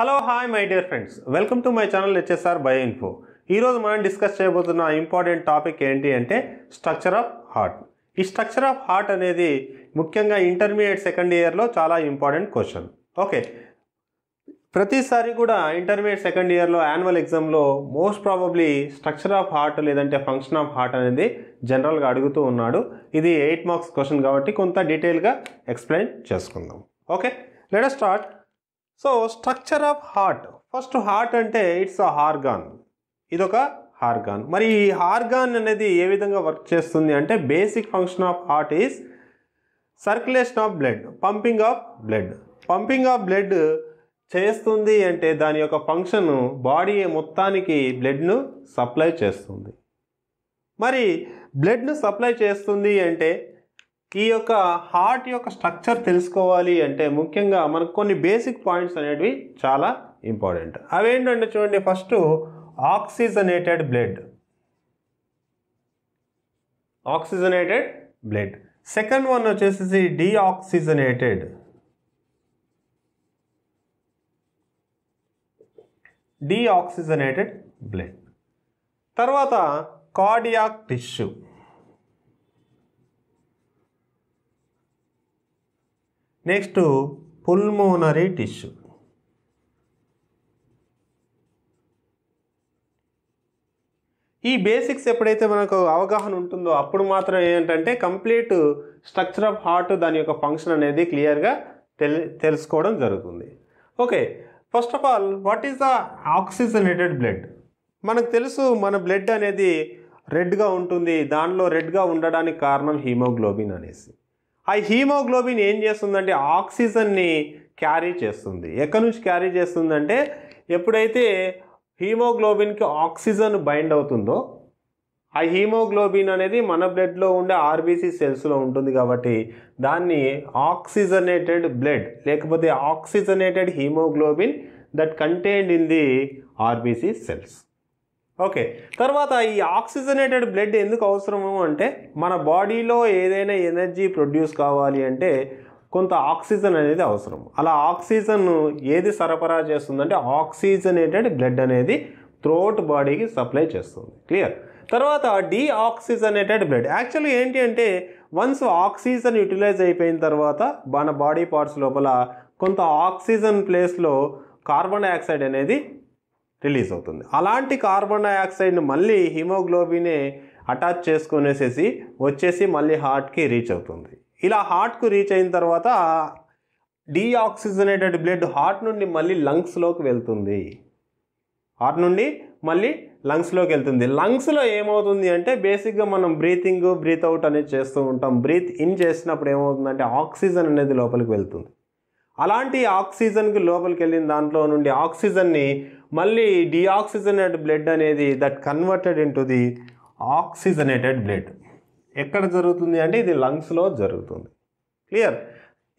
hello hi my dear friends welcome to my channel HSR bio info ఈరోజు మనం discuss చేయబోతున్న important topic ఏంటి అంటే స్ట్రక్చర్ ఆఫ్ హార్ట్ ఈ స్ట్రక్చర్ ఆఫ్ హార్ట్ అనేది ముఖ్యంగా ఇంటర్మీడియట్ సెకండ్ ఇయర్లో చాలా ఇంపార్టెంట్ క్వశ్చన్ ఓకే ప్రతిసారి కూడా ఇంటర్మీడియట్ సెకండ్ ఇయర్లో యాన్యువల్ ఎగ్జామ్లో most probably structure of heart లేదంటే ఫంక్షన్ ఆఫ్ హార్ట్ అనేది జనరల్గా అడుగుతూ ఉన్నాడు ఇది ఎయిట్ మార్క్స్ క్వశ్చన్ కాబట్టి కొంత డీటెయిల్గా ఎక్స్ప్లెయిన్ చేసుకుందాం okay let start so structure of heart first heart అంటే ఇట్స్ అ హార్గాన్ ఇదొక హార్గాన్ మరి ఈ హార్గాన్ అనేది ఏ విధంగా వర్క్ చేస్తుంది అంటే basic function of heart is circulation of blood pumping of blood pumping of blood చేస్తుంది అంటే దాని యొక్క ఫంక్షన్ బాడీ మొత్తానికి బ్లడ్ను సప్లై చేస్తుంది మరి బ్లడ్ను సప్లై చేస్తుంది అంటే ఈ యొక్క హార్ట్ యొక్క స్ట్రక్చర్ తెలుసుకోవాలి అంటే ముఖ్యంగా మనకు కొన్ని బేసిక్ పాయింట్స్ అనేటివి చాలా ఇంపార్టెంట్ అవేంటంటే చూడండి first oxygenated blood oxygenated blood second one వచ్చేసి డీఆక్సిజనేటెడ్ డీఆక్సిజనేటెడ్ బ్లడ్ తర్వాత cardiac tissue next pulmonary tissue ఈ బేసిక్స్ ఎప్పుడైతే మనకు అవగాహన ఉంటుందో అప్పుడు మాత్రం ఏంటంటే కంప్లీట్ స్ట్రక్చర్ ఆఫ్ హార్ట్ దాని యొక్క ఫంక్షన్ అనేది క్లియర్గా తెలి తెలుసుకోవడం జరుగుతుంది okay first of all what is the oxygenated blood మనకు తెలుసు మన బ్లడ్ అనేది రెడ్గా ఉంటుంది దానిలో రెడ్గా ఉండడానికి కారణం హీమోగ్లోబిన్ అనేసి ఆ హీమోగ్లోబిన్ ఏం చేస్తుందంటే ఆక్సిజన్ని క్యారీ చేస్తుంది ఎక్కడి నుంచి క్యారీ చేస్తుందంటే ఎప్పుడైతే హీమోగ్లోబిన్కి ఆక్సిజన్ బైండ్ అవుతుందో ఆ హీమోగ్లోబిన్ అనేది మన బ్లడ్లో ఉండే ఆర్బీసీ సెల్స్లో ఉంటుంది కాబట్టి దాన్ని ఆక్సిజనేటెడ్ బ్లడ్ లేకపోతే oxygenated haemoglobin that contained in the RBC cells okay తర్వాత ఈ ఆక్సిజనేటెడ్ బ్లడ్ ఎందుకు అవసరము అంటే మన బాడీలో ఏదైనా ఎనర్జీ ప్రొడ్యూస్ కావాలి అంటే కొంత ఆక్సిజన్ అనేది అవసరం అలా ఆక్సిజన్ ఏది సరఫరా చేస్తుందంటే ఆక్సిజనేటెడ్ బ్లడ్ అనేది త్రోట్ బాడీకి సప్లై చేస్తుంది క్లియర్ తర్వాత డీఆక్సిజనేటెడ్ బ్లడ్ యాక్చువల్లీ ఏంటి అంటే వన్స్ ఆక్సిజన్ యూటిలైజ్ అయిపోయిన తర్వాత మన బాడీ పార్ట్స్ లోపల కొంత ఆక్సిజన్ ప్లేస్లో కార్బన్ డైఆక్సైడ్ అనేది రిలీజ్ అవుతుంది అలాంటి కార్బన్ డైఆక్సైడ్ని మళ్ళీ హిమోగ్లోబినే అటాచ్ చేసుకునేసేసి వచ్చేసి మళ్ళీ హార్ట్కి రీచ్ అవుతుంది ఇలా హార్ట్కు రీచ్ అయిన తర్వాత డీఆక్సిజనేటెడ్ బ్లడ్ హార్ట్ నుండి మళ్ళీ లంగ్స్లోకి వెళ్తుంది హార్ట్ నుండి మళ్ళీ లంగ్స్లోకి వెళ్తుంది లంగ్స్లో ఏమవుతుంది అంటే బేసిక్గా మనం బ్రీతింగ్ బ్రీత్ అవుట్ అనేది చేస్తూ ఉంటాం బ్రీత్ ఇన్ చేసినప్పుడు ఏమవుతుందంటే ఆక్సిజన్ అనేది లోపలికి వెళ్తుంది అలాంటి ఆక్సిజన్కి లోపలికి వెళ్ళిన దాంట్లో నుండి ఆక్సిజన్ని మళ్ళీ డిఆక్సిజనేటెడ్ బ్లడ్ అనేది that converted into the oxygenated blood ఎక్కడ జరుగుతుంది అంటే ఇది లంగ్స్లో జరుగుతుంది క్లియర్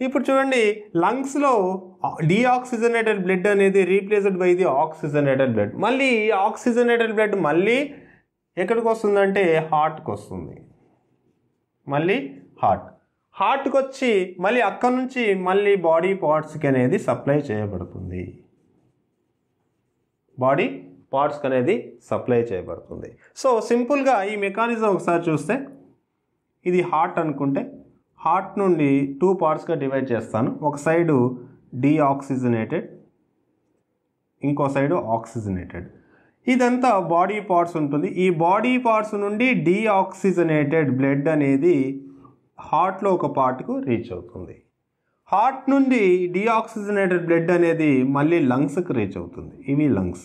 ఇప్పుడు చూడండి లంగ్స్లో డిఆక్సిజనేటెడ్ బ్లడ్ అనేది replaced by the oxygenated blood మళ్ళీ ఆక్సిజనేటెడ్ బ్లడ్ మళ్ళీ ఎక్కడికి వస్తుందంటే హార్ట్కి వస్తుంది మళ్ళీ హార్ట్ హార్ట్కి వచ్చి మళ్ళీ అక్కడ నుంచి మళ్ళీ బాడీ పార్ట్స్కి అనేది సప్లై చేయబడుతుంది బాడీ పార్ట్స్కి అనేది సప్లై చేయబడుతుంది సో సింపుల్గా ఈ మెకానిజం ఒకసారి చూస్తే ఇది హార్ట్ అనుకుంటే హార్ట్ నుండి టూ పార్ట్స్గా డివైడ్ చేస్తాను ఒక సైడు డీఆక్సిజనేటెడ్ ఇంకో సైడు ఆక్సిజనేటెడ్ ఇదంతా బాడీ పార్ట్స్ ఉంటుంది ఈ బాడీ పార్ట్స్ నుండి డీఆక్సిజనేటెడ్ బ్లడ్ అనేది హార్ట్లో ఒక పార్ట్కు రీచ్ అవుతుంది హార్ట్ నుండి డీఆక్సిజనేటెడ్ బ్లడ్ అనేది మళ్ళీ లంగ్స్కి రీచ్ అవుతుంది ఇవి లంగ్స్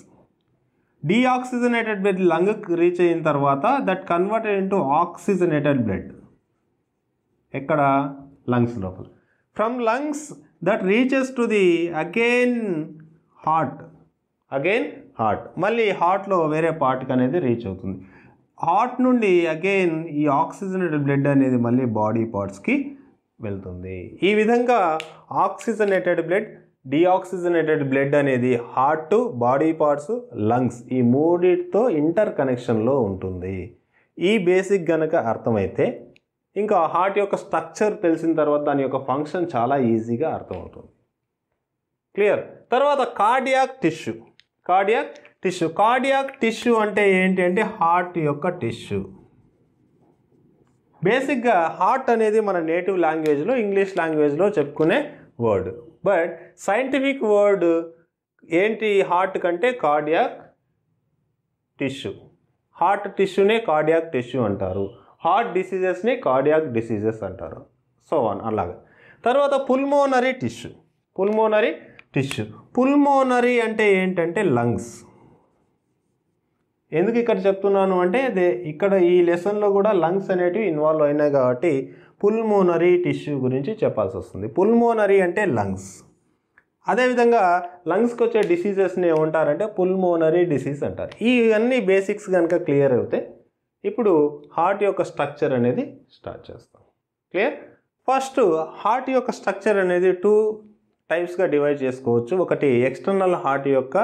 డీఆక్సిజనేటెడ్ బ్లడ్ లంగ్కి రీచ్ అయిన తర్వాత that converted into oxygenated blood ఎక్కడ లంగ్స్ లోపల from lungs that reaches to the again heart again heart మళ్ళీ హార్ట్లో వేరే పార్ట్కి అనేది రీచ్ అవుతుంది హార్ట్ నుండి అగైన్ ఈ ఆక్సిజనేటెడ్ బ్లడ్ అనేది మళ్ళీ బాడీ పార్ట్స్కి వెళ్తుంది ఈ విధంగా ఆక్సిజనేటెడ్ బ్లడ్ డిఆక్సిజనేటెడ్ బ్లడ్ అనేది హార్ట్ బాడీ పార్ట్స్ లంగ్స్ ఈ మూడిటితో ఇంటర్ కనెక్షన్లో ఉంటుంది ఈ బేసిక్ గనక అర్థమైతే ఇంకా హార్ట్ యొక్క స్ట్రక్చర్ తెలిసిన తర్వాత దాని యొక్క ఫంక్షన్ చాలా ఈజీగా అర్థమవుతుంది క్లియర్ తర్వాత cardiac tissue cardiac tissue cardiac tissue అంటే ఏంటి అంటే హార్ట్ యొక్క టిష్యూ బేసిక్గా హార్ట్ అనేది మన నేటివ్ లాంగ్వేజ్లో ఇంగ్లీష్ లాంగ్వేజ్లో చెప్పుకునే వర్డ్ బట్ సైంటిఫిక్ వర్డ్ ఏంటి హార్ట్ కంటే కార్డియాక్ టిష్యూ హార్ట్ టిష్యూనే కార్డియాక్ టిష్యూ అంటారు హార్ట్ డిసీజెస్ని కార్డియాక్ డిసీజెస్ అంటారు సో అన్ అలాగా తర్వాత pulmonary tissue pulmonary tissue pulmonary అంటే ఏంటంటే లంగ్స్ ఎందుకు ఇక్కడ చెప్తున్నాను అంటే ఇక్కడ ఈ లెసన్లో కూడా లంగ్స్ అనేటివి ఇన్వాల్వ్ అయినాయి కాబట్టి పుల్మోనరీ టిష్యూ గురించి చెప్పాల్సి వస్తుంది పుల్మోనరీ అంటే లంగ్స్ అదేవిధంగా లంగ్స్కి వచ్చే డిసీజెస్ని ఏమంటారంటే పుల్మోనరీ డిసీజ్ అంటారు ఇవన్నీ బేసిక్స్ కనుక క్లియర్ అయితే ఇప్పుడు హార్ట్ యొక్క స్ట్రక్చర్ అనేది స్టార్ట్ చేస్తాం క్లియర్ ఫస్ట్ హార్ట్ యొక్క స్ట్రక్చర్ అనేది టూ టైప్స్గా డివైడ్ చేసుకోవచ్చు ఒకటి ఎక్స్టర్నల్ హార్ట్ యొక్క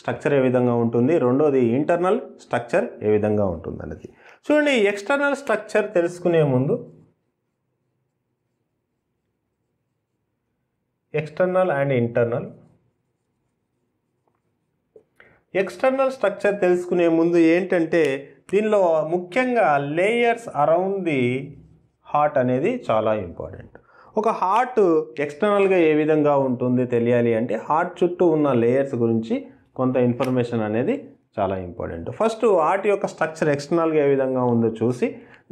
స్ట్రక్చర్ ఏ విధంగా ఉంటుంది రెండోది ఇంటర్నల్ స్ట్రక్చర్ ఏ విధంగా ఉంటుంది అనేది చూడండి ఎక్స్టర్నల్ స్ట్రక్చర్ తెలుసుకునే ముందు external and internal external structure తెలుసుకునే ముందు ఏంటంటే దీనిలో ముఖ్యంగా లేయర్స్ అరౌండ్ ది హార్ట్ అనేది చాలా ఇంపార్టెంట్ ఒక హార్ట్ ఎక్స్టర్నల్గా ఏ విధంగా ఉంటుంది తెలియాలి అంటే హార్ట్ చుట్టూ ఉన్న లేయర్స్ గురించి కొంత ఇన్ఫర్మేషన్ అనేది చాలా ఇంపార్టెంట్ ఫస్ట్ ఆర్ట్ యొక్క స్ట్రక్చర్ ఎక్స్టర్నల్గా ఏ విధంగా ఉందో చూసి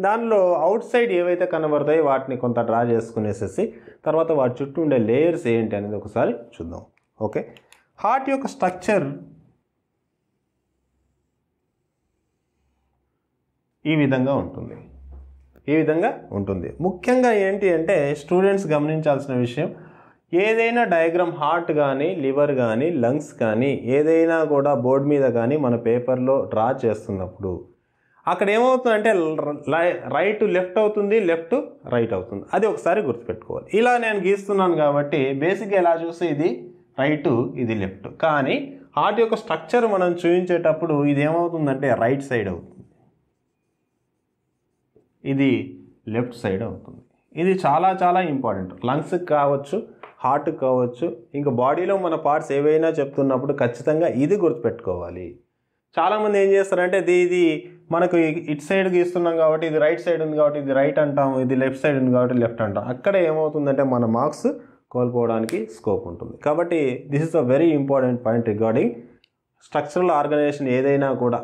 దానిలో అవుట్ సైడ్ ఏవైతే కనబడతాయో వాటిని కొంత డ్రా చేసుకునేసేసి తర్వాత వాటి చుట్టూ ఉండే లేయర్స్ ఏంటి అనేది ఒకసారి చూద్దాం ఓకే హార్ట్ యొక్క స్ట్రక్చర్ ఈ విధంగా ఉంటుంది ఈ విధంగా ఉంటుంది ముఖ్యంగా ఏంటి అంటే స్టూడెంట్స్ గమనించాల్సిన విషయం ఏదైనా డయాగ్రామ్ హార్ట్ కానీ లివర్ కానీ లంగ్స్ కానీ ఏదైనా కూడా బోర్డు మీద కానీ మన పేపర్లో డ్రా చేస్తున్నప్పుడు అక్కడ ఏమవుతుందంటే రైట్ లెఫ్ట్ అవుతుంది లెఫ్ట్ రైట్ అవుతుంది అది ఒకసారి గుర్తుపెట్టుకోవాలి ఇలా నేను గీస్తున్నాను కాబట్టి బేసిక్గా ఎలా చూస్తే ఇది రైటు ఇది లెఫ్ట్ కానీ హార్ట్ యొక్క స్ట్రక్చర్ మనం చూపించేటప్పుడు ఇది ఏమవుతుందంటే రైట్ సైడ్ అవుతుంది ఇది లెఫ్ట్ సైడ్ అవుతుంది ఇది చాలా చాలా ఇంపార్టెంట్ లంగ్స్కి కావచ్చు హార్ట్ కావచ్చు ఇంకా బాడీలో మన పార్ట్స్ ఏవైనా చెప్తున్నప్పుడు ఖచ్చితంగా ఇది గుర్తుపెట్టుకోవాలి చాలామంది ఏం చేస్తారంటే ఇది ఇది మనకు ఇటు సైడ్ గీస్తున్నాం కాబట్టి ఇది రైట్ సైడ్ ఉంది కాబట్టి ఇది రైట్ అంటాం ఇది లెఫ్ట్ సైడ్ ఉంది కాబట్టి లెఫ్ట్ అంటాం అక్కడ ఏమవుతుందంటే మన మార్క్స్ కోల్పోవడానికి స్కోప్ ఉంటుంది కాబట్టి this is a very important point regarding structural organisation ఏదైనా కూడా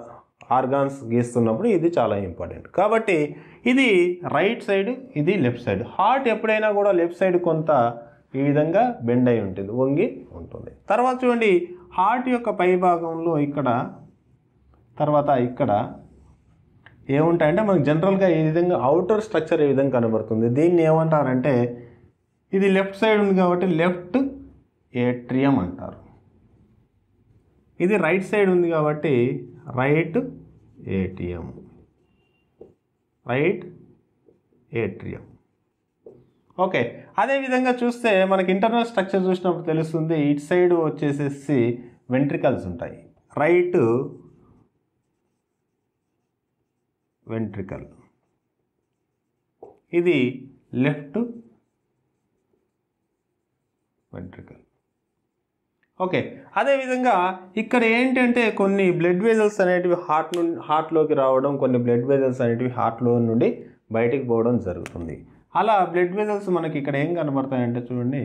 ఆర్గాన్స్ గీస్తున్నప్పుడు ఇది చాలా ఇంపార్టెంట్ కాబట్టి ఇది రైట్ సైడ్ ఇది లెఫ్ట్ సైడ్ హార్ట్ ఎప్పుడైనా కూడా లెఫ్ట్ సైడ్ కొంత ఈ విధంగా బెండ్ అయి ఉంటుంది వంగి ఉంటుంది తర్వాత చూడండి హార్ట్ యొక్క పై భాగంలో ఇక్కడ తర్వాత ఇక్కడ ఏముంటాయంటే మనకు జనరల్గా ఈ విధంగా అవుటర్ స్ట్రక్చర్ ఈ విధంగా కనబడుతుంది దీన్ని ఏమంటారంటే ఇది లెఫ్ట్ సైడ్ ఉంది కాబట్టి లెఫ్ట్ ఏట్రియం అంటారు ఇది రైట్ సైడ్ ఉంది కాబట్టి right atrium right atrium okay అదేవిధంగా చూస్తే మనకి ఇంటర్నల్ స్ట్రక్చర్ చూసినప్పుడు తెలుస్తుంది ఇటు సైడ్ వచ్చేసేసి వెంట్రికల్స్ ఉంటాయి రైట్ వెంట్రికల్ ఇది లెఫ్ట్ వెంట్రికల్ ఓకే అదేవిధంగా ఇక్కడ ఏంటంటే కొన్ని బ్లడ్ వెజల్స్ అనేటివి హార్ట్ నుండి హార్ట్లోకి రావడం కొన్ని బ్లడ్ వెజల్స్ అనేటివి హార్ట్లో నుండి బయటికి పోవడం జరుగుతుంది అలా బ్లడ్ వెజల్స్ మనకి ఇక్కడ ఏం కనబడతాయంటే చూడండి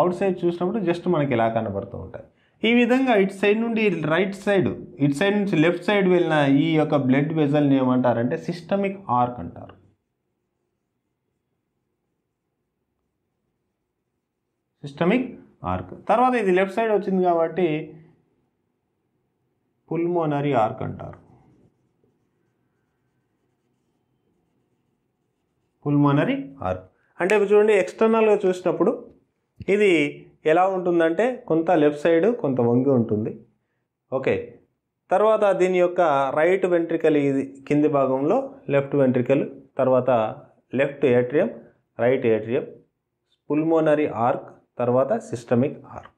అవుట్ సైడ్ చూసినప్పుడు జస్ట్ మనకి ఇలా కనబడుతూ ఉంటాయి ఈ విధంగా ఇటు సైడ్ నుండి రైట్ సైడ్ ఇటు సైడ్ నుంచి లెఫ్ట్ సైడ్ వెళ్ళిన ఈ యొక్క బ్లడ్ వెజల్ని ఏమంటారంటే సిస్టమిక్ ఆర్క్ అంటారు సిస్టమిక్ ఆర్క్ తర్వాత ఇది లెఫ్ట్ సైడ్ వచ్చింది కాబట్టి పుల్మోనరీ ఆర్క్ అంటారు పుల్మోనరీ ఆర్క్ అంటే ఇప్పుడు చూడండి ఎక్స్టర్నల్గా చూసినప్పుడు ఇది ఎలా ఉంటుందంటే కొంత లెఫ్ట్ సైడ్ కొంత వంగి ఉంటుంది ఓకే తర్వాత దీని యొక్క రైట్ వెంట్రికల్ ఇది కింది భాగంలో లెఫ్ట్ వెంట్రికల్ తర్వాత left atrium right atrium pulmonary arch తర్వాత సిస్టమిక్ ఆర్క్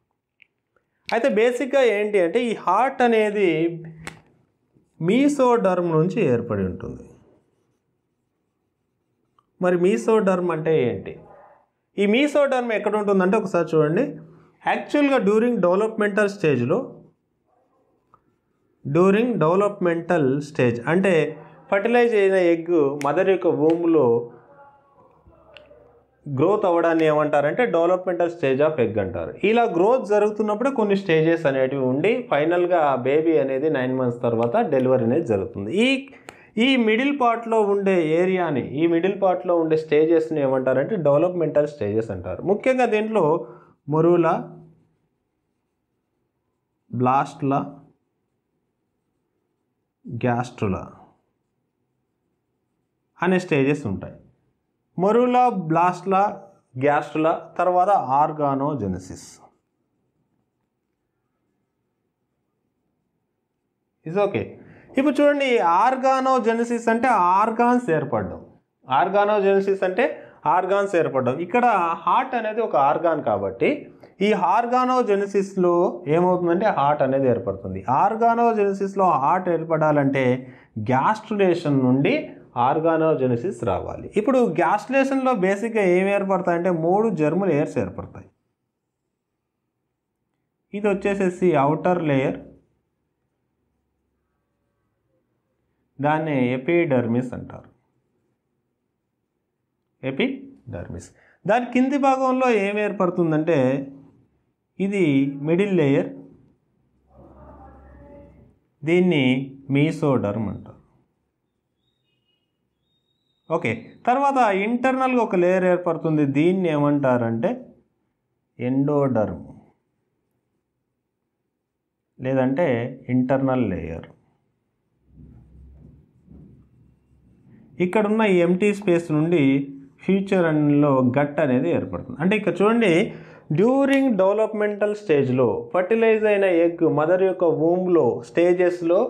అయితే బేసిక్గా ఏంటి అంటే ఈ హార్ట్ అనేది మీసోడర్మ్ నుంచి ఏర్పడి ఉంటుంది మరి మీసోడర్మ్ అంటే ఏంటి ఈ మీసోడర్మ్ ఎక్కడ ఉంటుందంటే ఒకసారి చూడండి యాక్చువల్గా డ్యూరింగ్ డెవలప్మెంటల్ స్టేజ్లో డ్యూరింగ్ డెవలప్మెంటల్ స్టేజ్ అంటే ఫర్టిలైజ్ అయిన ఎగ్ మదర్ యొక్క వూమ్లో గ్రోత్ అవ్వడాన్ని ఏమంటారంటే డెవలప్మెంటల్ స్టేజ్ ఆఫ్ ఎగ్ అంటారు ఇలా గ్రోత్ జరుగుతున్నప్పుడే కొన్ని స్టేజెస్ అనేటివి ఉండి ఫైనల్గా బేబీ అనేది నైన్ మంత్స్ తర్వాత డెలివరీ అనేది జరుగుతుంది ఈ ఈ మిడిల్ పార్ట్లో ఉండే ఏరియాని ఈ మిడిల్ పార్ట్లో ఉండే స్టేజెస్ని ఏమంటారంటే డెవలప్మెంటల్ స్టేజెస్ అంటారు ముఖ్యంగా దీంట్లో మురుల బ్లాస్ట్ల గ్యాస్ట్రుల అనే స్టేజెస్ ఉంటాయి మరుల బ్లాస్ట్ల గ్యాస్ట్రుల తర్వాత ఆర్గానోజెనసిస్ ఇస్ ఓకే ఇప్పుడు చూడండి ఆర్గానోజెనసిస్ అంటే ఆర్గాన్స్ ఏర్పడడం ఆర్గానోజెనసిస్ అంటే ఆర్గాన్స్ ఏర్పడడం ఇక్కడ హార్ట్ అనేది ఒక ఆర్గాన్ కాబట్టి ఈ ఆర్గానోజెనసిస్లో ఏమవుతుందంటే హార్ట్ అనేది ఏర్పడుతుంది ఆర్గానోజెనసిస్లో హార్ట్ ఏర్పడాలంటే గ్యాస్ట్రులేషన్ నుండి ఆర్గానోజెనసిస్ రావాలి ఇప్పుడు గ్యాస్ట్రులేషన్లో బేసిక్గా ఏమి ఏర్పడతాయంటే మూడు జర్ములు లేయర్స్ ఏర్పడతాయి ఇది వచ్చేసేసి అవుటర్ లేయర్ దాన్నే ఎపిడర్మిస్ అంటారు ఎపిడర్మిస్ దాని కింది భాగంలో ఏం ఏర్పడుతుందంటే ఇది మిడిల్ లేయర్ దీన్ని మీసోడర్మ్ అంటారు ఓకే తర్వాత ఇంటర్నల్గా ఒక లేయర్ ఏర్పడుతుంది దీన్ని ఏమంటారంటే ఎండోడర్మ్ లేదంటే ఇంటర్నల్ లేయర్ ఇక్కడున్న ఈ ఎంటీ స్పేస్ నుండి ఫ్యూచర్ అండ్లో గట్ అనేది ఏర్పడుతుంది అంటే ఇక్కడ చూడండి డ్యూరింగ్ డెవలప్మెంటల్ స్టేజ్లో ఫర్టిలైజ్ అయిన ఎగ్ మదర్ యొక్క వూమ్లో స్టేజెస్లో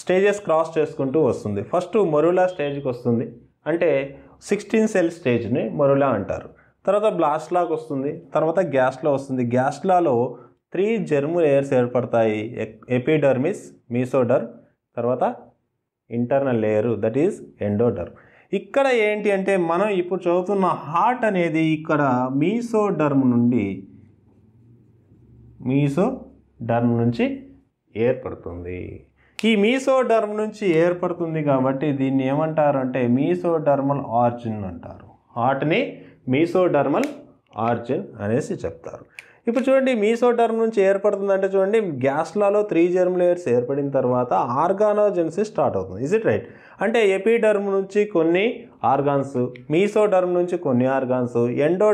స్టేజెస్ క్రాస్ చేసుకుంటూ వస్తుంది ఫస్ట్ మరులా స్టేజ్కి వస్తుంది అంటే సిక్స్టీన్ సెల్ స్టేజ్ని మరులా అంటారు తర్వాత బ్లాస్ట్లాకి వస్తుంది తర్వాత గ్యాస్లా వస్తుంది గ్యాస్లాలో త్రీ జెర్మ్ లేయర్స్ ఏర్పడతాయి ఎపిడర్మిస్ మీసోడర్ తర్వాత internal layer that is endoderm ఇక్కడ ఏంటి అంటే మనం ఇప్పుడు చదువుతున్న హార్ట్ అనేది ఇక్కడ మీసోడర్మ్ నుండి మీసోడర్మ్ నుంచి ఏర్పడుతుంది ఈ మీసోడర్మ్ నుంచి ఏర్పడుతుంది కాబట్టి దీన్ని ఏమంటారు అంటే మీసోడర్మల్ ఆర్జిన్ అంటారు హార్ట్ని మీసోడర్మల్ ఆర్జిన్ అనేసి చెప్తారు ఇప్పుడు చూడండి మీసో టర్మ్ నుంచి అంటే చూడండి గ్యాస్లాలో త్రీ జర్మ్ లేయర్స్ ఏర్పడిన తర్వాత ఆర్గానోజెన్సిస్ స్టార్ట్ అవుతుంది ఇస్ ఇట్ రైట్ అంటే ఎపిడర్మ్ నుంచి కొన్ని ఆర్గాన్స్ టర్మ్ నుంచి కొన్ని ఆర్గాన్స్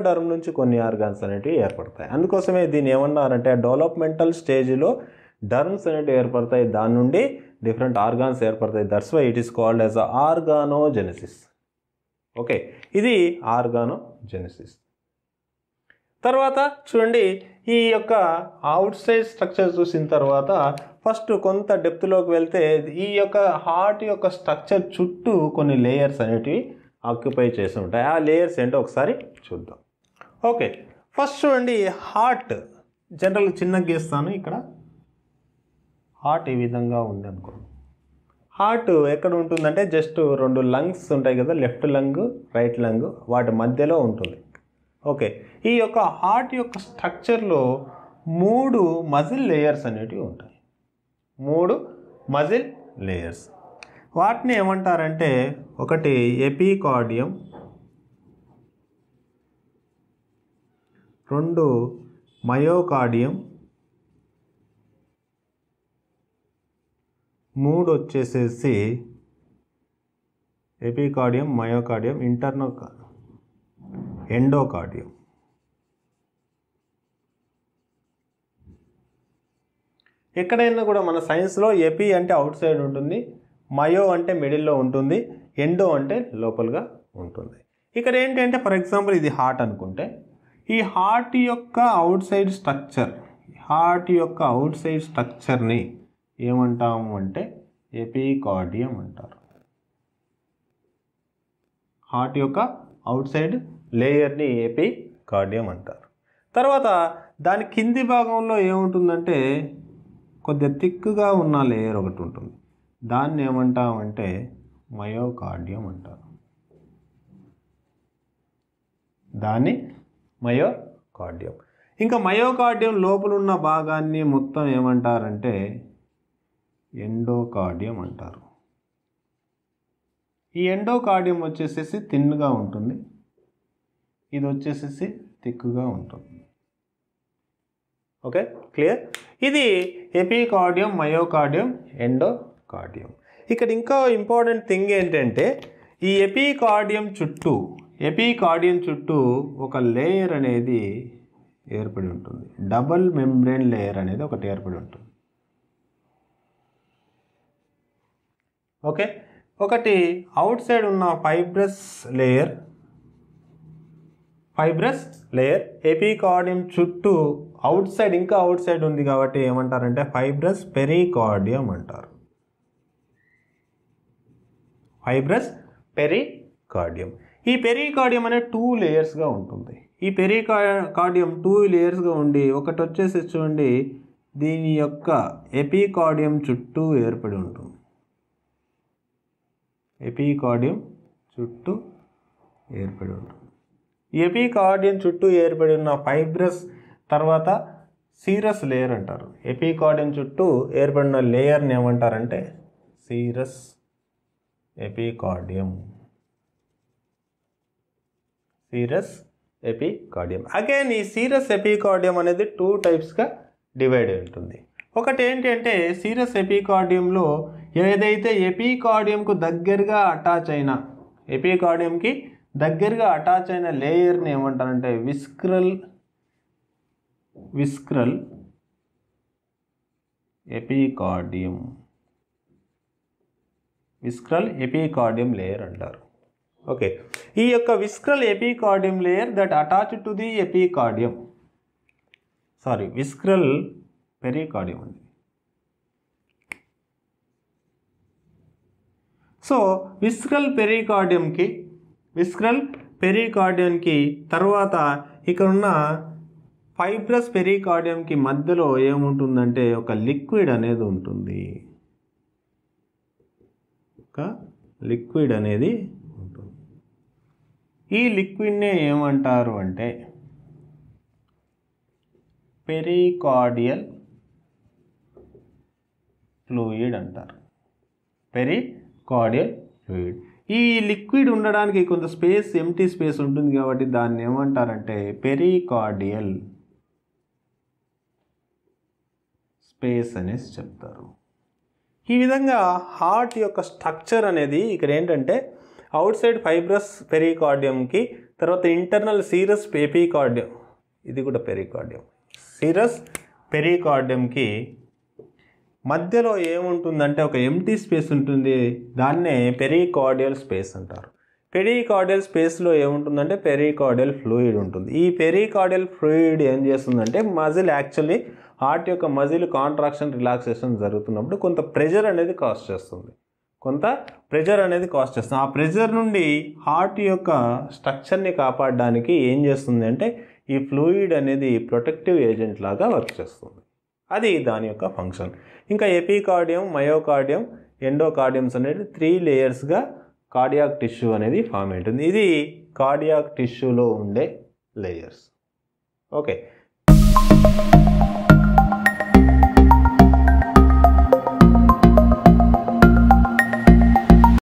టర్మ్ నుంచి కొన్ని ఆర్గాన్స్ అనేటివి ఏర్పడతాయి అందుకోసమే దీన్ని ఏమన్నారంటే డెవలప్మెంటల్ స్టేజ్లో డర్మ్స్ అనేటివి ఏర్పడతాయి దాని నుండి డిఫరెంట్ ఆర్గాన్స్ ఏర్పడతాయి that's why it is called as organogenesis okay ఇది ఆర్గానోజెనసిస్ తర్వాత చూడండి ఈ యొక్క అవుట్ సైడ్ స్ట్రక్చర్ చూసిన తర్వాత ఫస్ట్ కొంత డెప్త్లోకి వెళ్తే ఈ యొక్క హార్ట్ యొక్క స్ట్రక్చర్ చుట్టూ కొన్ని లేయర్స్ అనేటివి ఆక్యుపై చేసి ఉంటాయి ఆ లేయర్స్ ఏంటో ఒకసారి చూద్దాం ఓకే ఫస్ట్ చూడండి హార్ట్ జనరల్ చిన్న గీస్తాను ఇక్కడ హార్ట్ ఈ విధంగా ఉంది అనుకో హార్ట్ ఎక్కడ ఉంటుందంటే జస్ట్ రెండు లంగ్స్ ఉంటాయి కదా లెఫ్ట్ లంగ్ రైట్ లంగ్ వాటి మధ్యలో ఉంటుంది ఓకే ఈ యొక్క హార్ట్ యొక్క స్ట్రక్చర్లో మూడు మజిల్ లేయర్స్ అనేటివి ఉంటాయి మూడు మజిల్ లేయర్స్ వాటిని ఏమంటారంటే ఒకటి ఎపికార్డియం రెండు మయోకార్డియం మూడు వచ్చేసేసి ఎపికార్డియం మయోకార్డియం ఇంటర్నో ఎండోకార్డియం ఎక్కడైనా కూడా మన సైన్స్లో ఎపి అంటే అవుట్ సైడ్ ఉంటుంది మయో అంటే మిడిల్లో ఉంటుంది ఎండో అంటే లోపలగా ఉంటుంది ఇక్కడ ఏంటంటే ఫర్ ఎగ్జాంపుల్ ఇది హార్ట్ అనుకుంటే ఈ హార్ట్ యొక్క అవుట్ సైడ్ స్ట్రక్చర్ హార్ట్ యొక్క అవుట్ సైడ్ స్ట్రక్చర్ని ఏమంటాము అంటే ఎపికార్డియం అంటారు హార్ట్ యొక్క అవుట్ సైడ్ లేయర్ని కార్డియం అంటారు తర్వాత దాని కింది భాగంలో ఏముంటుందంటే కొద్దిగా థిక్గా ఉన్న లేయర్ ఒకటి ఉంటుంది దాన్ని ఏమంటామంటే మయోకార్డియం అంటారు దాన్ని మయోకార్డియం ఇంకా మయోకార్డియం లోపల ఉన్న భాగాన్ని మొత్తం ఏమంటారంటే ఎండోకార్డియం అంటారు ఈ ఎండోకార్డియం వచ్చేసేసి థిన్గా ఉంటుంది ఇది వచ్చేసేసి థిక్గా ఉంటుంది ఓకే క్లియర్ ఇది ఎపికార్డియం మయోకార్డియం ఎండోకార్డియం ఇక్కడ ఇంకా ఇంపార్టెంట్ థింగ్ ఏంటంటే ఈ ఎపికార్డియం చుట్టూ ఎపికార్డియం చుట్టూ ఒక లేయర్ అనేది ఏర్పడి ఉంటుంది డబల్ మెంబ్రెయిన్ లేయర్ అనేది ఒకటి ఏర్పడి ఉంటుంది ఓకే ఒకటి అవుట్ సైడ్ ఉన్న fibrous layer fibrous layer epicardium చుట్టూ అవుట్ సైడ్ ఇంకా అవుట్ సైడ్ ఉంది కాబట్టి ఏమంటారంటే ఫైబ్రస్ పెరికార్డియం అంటారు ఫైబ్రస్ పెరికార్డియం ఈ పెరికార్డియం అనే టూ లేయర్స్గా ఉంటుంది ఈ పెరికార్డియం టూ లేయర్స్గా ఉండి ఒకటి వచ్చేసి చూడండి దీని యొక్క ఎపికార్డియం చుట్టూ ఏర్పడి ఉంటుంది ఎపికార్డియం చుట్టూ ఏర్పడి ఉంటుంది ఎపికార్డియం చుట్టూ ఏర్పడి ఉన్న ఫైబ్రస్ తర్వాత సీరస్ లేయర్ అంటారు ఎపికార్డియం చుట్టూ ఏర్పడిన లేయర్ని ఏమంటారంటే serous epicardium serous epicardium again ఈ సీరస్ ఎపికార్డియం అనేది టూ టైప్స్గా డివైడ్ ఉంటుంది ఒకటి ఏంటి అంటే సీరస్ ఎపికార్డియంలో ఏదైతే ఎపికార్డియంకు దగ్గరగా అటాచ్ అయిన ఎపికార్డియంకి దగ్గరగా అటాచ్ అయిన లేయర్ని ఏమంటారంటే visceral visceral epicardium visceral epicardium layer అంటారు ఓకే ఈ యొక్క visceral epicardium layer that attach to the epicardium sorry visceral pericardium అండి సో విస్క్రల్ పెరికార్డియంకి విస్క్రల్ పెరికార్డియంకి తర్వాత ఇక్కడ ఉన్న ఫైబ్రస్ పెరికార్డియంకి మధ్యలో ఏముంటుందంటే ఒక లిక్విడ్ అనేది ఉంటుంది ఒక లిక్విడ్ అనేది ఉంటుంది ఈ లిక్విడ్నే ఏమంటారు అంటే పెరికార్డియల్ ఫ్లూయిడ్ అంటారు పెరి కార్డియల్ ఫ్లూయిడ్ ఈ లిక్విడ్ ఉండడానికి కొంత స్పేస్ ఎంటీ స్పేస్ ఉంటుంది కాబట్టి దాన్ని ఏమంటారంటే పెరికార్డియల్ స్పేస్ అనేసి చెప్తారు ఈ విధంగా హార్ట్ యొక్క స్ట్రక్చర్ అనేది ఇక్కడ ఏంటంటే అవుట్ సైడ్ ఫైబ్రస్ పెరికార్డియంకి తర్వాత ఇంటర్నల్ సీరస్ కార్డియం ఇది కూడా పెరికార్డియం పెరీ పెరికార్డియంకి మధ్యలో ఏముంటుందంటే ఒక ఎంటీ స్పేస్ ఉంటుంది దాన్నే కార్డియల్ స్పేస్ అంటారు పెరికార్డియల్ స్పేస్లో ఏముంటుందంటే పెరికార్డియల్ ఫ్లూయిడ్ ఉంటుంది ఈ పెరికార్డియల్ ఫ్లూయిడ్ ఏం చేస్తుందంటే మజిల్ యాక్చువల్లీ హార్ట్ యొక్క మజిల్ కాంట్రాక్షన్ రిలాక్సేషన్ జరుగుతున్నప్పుడు కొంత ప్రెజర్ అనేది కాస్ట్ చేస్తుంది కొంత ప్రెజర్ అనేది కాస్ట్ చేస్తుంది ఆ ప్రెజర్ నుండి హార్ట్ యొక్క స్ట్రక్చర్ని కాపాడడానికి ఏం చేస్తుంది అంటే ఈ ఫ్లూయిడ్ అనేది ప్రొటెక్టివ్ ఏజెంట్ లాగా వర్క్ చేస్తుంది అది దాని యొక్క ఫంక్షన్ ఇంకా ఎపికార్డియం మయోకార్డియం ఎండోకార్డియమ్స్ అనేది త్రీ లేయర్స్గా కార్డియాక్ టిష్యూ అనేది ఫామ్ అవుతుంది ఇది కార్డియాక్ టిష్యూలో ఉండే లేయర్స్ ఓకే